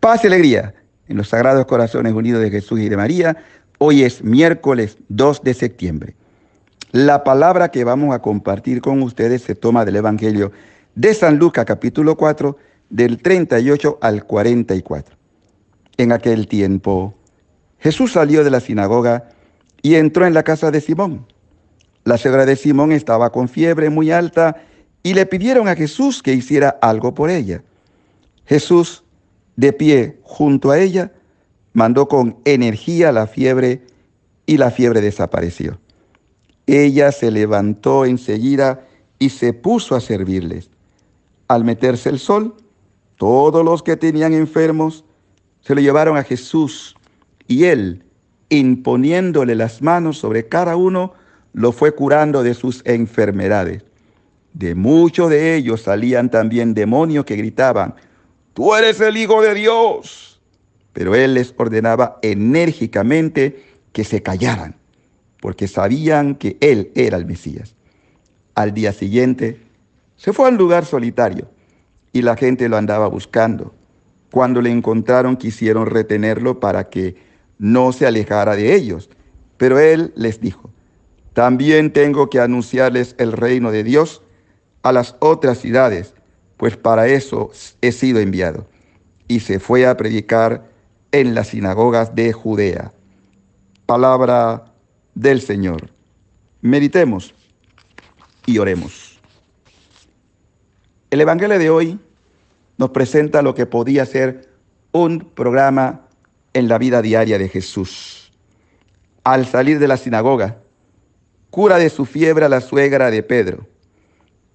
paz y alegría en los Sagrados Corazones Unidos de Jesús y de María. Hoy es miércoles 2 de septiembre. La palabra que vamos a compartir con ustedes se toma del Evangelio de San Lucas capítulo 4 del 38 al 44. En aquel tiempo, Jesús salió de la sinagoga y entró en la casa de Simón. La señora de Simón estaba con fiebre muy alta y le pidieron a Jesús que hiciera algo por ella. Jesús de pie junto a ella, mandó con energía la fiebre y la fiebre desapareció. Ella se levantó enseguida y se puso a servirles. Al meterse el sol, todos los que tenían enfermos se lo llevaron a Jesús y él, imponiéndole las manos sobre cada uno, lo fue curando de sus enfermedades. De muchos de ellos salían también demonios que gritaban, tú eres el Hijo de Dios. Pero él les ordenaba enérgicamente que se callaran, porque sabían que él era el Mesías. Al día siguiente, se fue al lugar solitario y la gente lo andaba buscando. Cuando le encontraron, quisieron retenerlo para que no se alejara de ellos. Pero él les dijo, también tengo que anunciarles el reino de Dios a las otras ciudades pues para eso he sido enviado. Y se fue a predicar en las sinagogas de Judea. Palabra del Señor. Meditemos y oremos. El Evangelio de hoy nos presenta lo que podía ser un programa en la vida diaria de Jesús. Al salir de la sinagoga, cura de su fiebre a la suegra de Pedro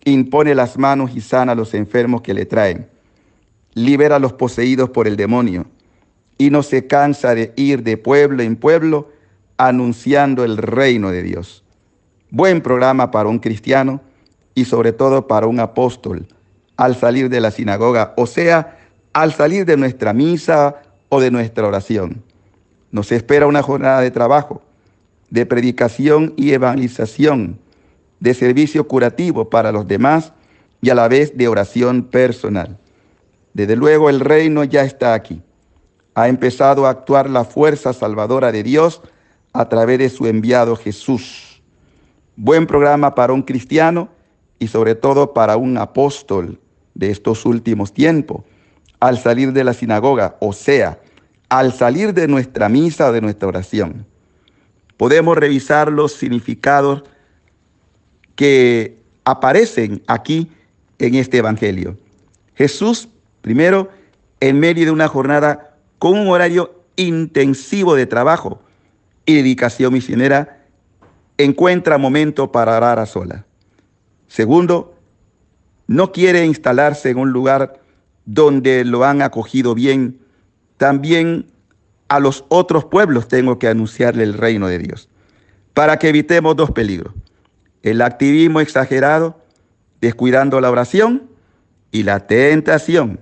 impone las manos y sana a los enfermos que le traen, libera a los poseídos por el demonio, y no se cansa de ir de pueblo en pueblo anunciando el reino de Dios. Buen programa para un cristiano y sobre todo para un apóstol al salir de la sinagoga, o sea, al salir de nuestra misa o de nuestra oración. Nos espera una jornada de trabajo, de predicación y evangelización de servicio curativo para los demás y a la vez de oración personal. Desde luego el reino ya está aquí. Ha empezado a actuar la fuerza salvadora de Dios a través de su enviado Jesús. Buen programa para un cristiano y sobre todo para un apóstol de estos últimos tiempos, al salir de la sinagoga, o sea, al salir de nuestra misa, de nuestra oración. Podemos revisar los significados que aparecen aquí en este Evangelio. Jesús, primero, en medio de una jornada con un horario intensivo de trabajo y dedicación misionera, encuentra momento para orar a sola. Segundo, no quiere instalarse en un lugar donde lo han acogido bien. También a los otros pueblos tengo que anunciarle el reino de Dios, para que evitemos dos peligros el activismo exagerado, descuidando la oración y la tentación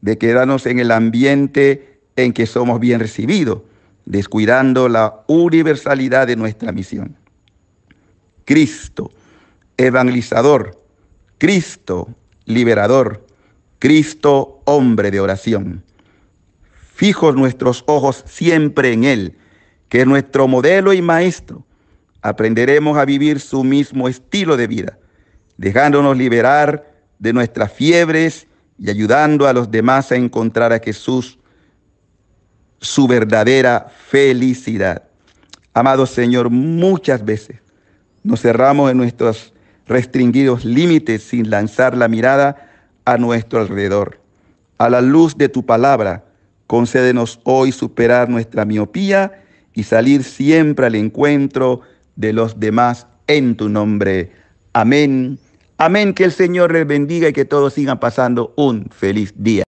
de quedarnos en el ambiente en que somos bien recibidos, descuidando la universalidad de nuestra misión. Cristo, evangelizador, Cristo, liberador, Cristo, hombre de oración. Fijos nuestros ojos siempre en Él, que es nuestro modelo y maestro, aprenderemos a vivir su mismo estilo de vida, dejándonos liberar de nuestras fiebres y ayudando a los demás a encontrar a Jesús su verdadera felicidad. Amado Señor, muchas veces nos cerramos en nuestros restringidos límites sin lanzar la mirada a nuestro alrededor. A la luz de tu palabra, concédenos hoy superar nuestra miopía y salir siempre al encuentro de los demás en tu nombre. Amén. Amén. Que el Señor les bendiga y que todos sigan pasando un feliz día.